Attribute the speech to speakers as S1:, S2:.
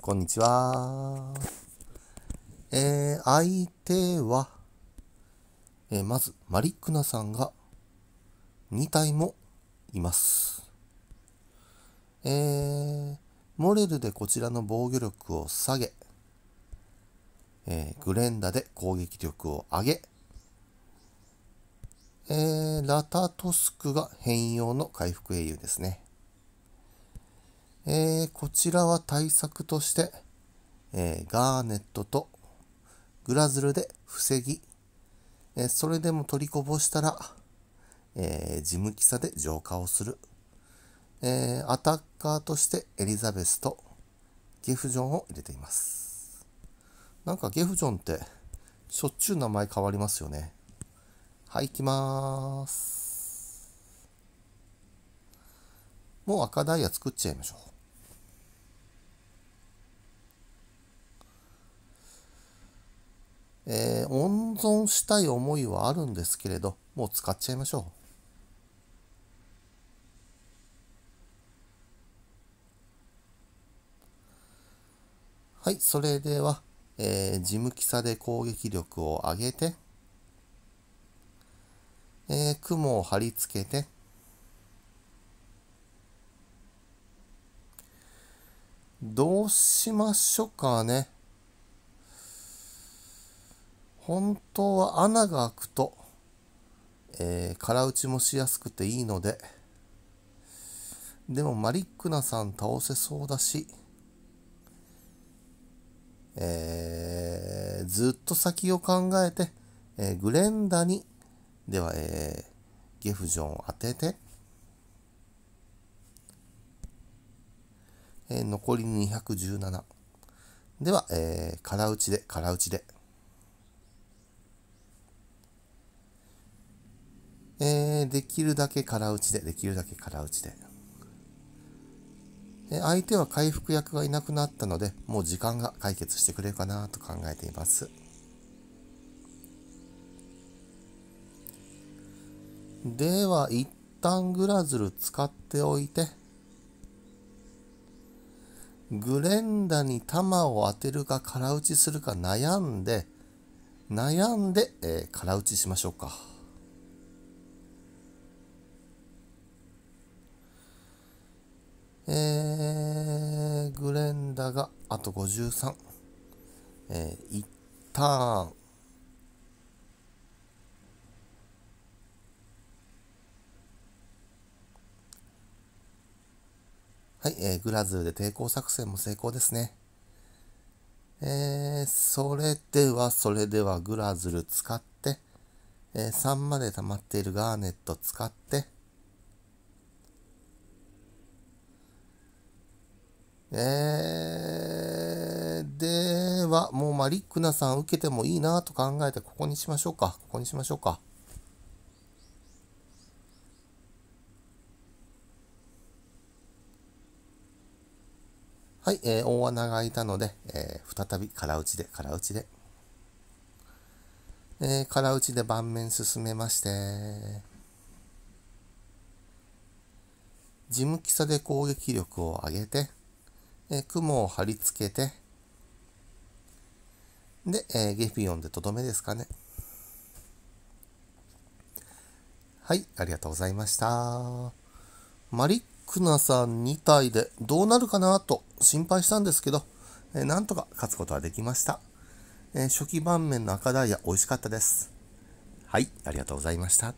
S1: こんにちは。えー、相手は、えー、まず、マリックナさんが2体もいます。えー、モレルでこちらの防御力を下げ、えー、グレンダで攻撃力を上げ、えー、ラタトスクが変容の回復英雄ですね。えー、こちらは対策として、えー、ガーネットとグラズルで防ぎ、えー、それでも取りこぼしたら、えー、地向さで浄化をする、えー、アタッカーとしてエリザベスとゲフジョンを入れています。なんかゲフジョンってしょっちゅう名前変わりますよね。はい、行きまーす。もう赤ダイヤ作っちゃいましょう。えー、温存したい思いはあるんですけれど、もう使っちゃいましょう。はい、それでは、えー、事務機差で攻撃力を上げて、えー、雲を貼り付けて、どうしましょうかね。本当は穴が開くと、えー、空打ちもしやすくていいので、でもマリックナさん倒せそうだし、えー、ずっと先を考えて、えー、グレンダに、では、えー、ゲフジョンを当てて、えー、残り217。では、えー、空打ちで、空打ちで。えー、できるだけ空打ちで、できるだけ空打ちで。で相手は回復役がいなくなったので、もう時間が解決してくれるかなと考えています。では、一旦グラズル使っておいて、グレンダに弾を当てるか空打ちするか悩んで、悩んで、えー、空打ちしましょうか。えー、グレンダがあと53。えー、1ターン。はい、えー、グラズルで抵抗作戦も成功ですね。えー、それでは、それでは、グラズル使って、えー、3まで溜まっているガーネット使って、えー、では、もうマリックナさん受けてもいいなと考えて、ここにしましょうか。ここにしましょうか。はい、えー、大穴が開いたので、えー、再び空打ちで、空打ちで。えー、空打ちで盤面進めまして、事務喫茶で攻撃力を上げて、え雲を貼り付けて、で、えゲフィオンでとどめですかね。はい、ありがとうございました。マリックナさん2体でどうなるかなと心配したんですけど、えなんとか勝つことはできました。え初期盤面の赤ダイヤ美味しかったです。はい、ありがとうございました。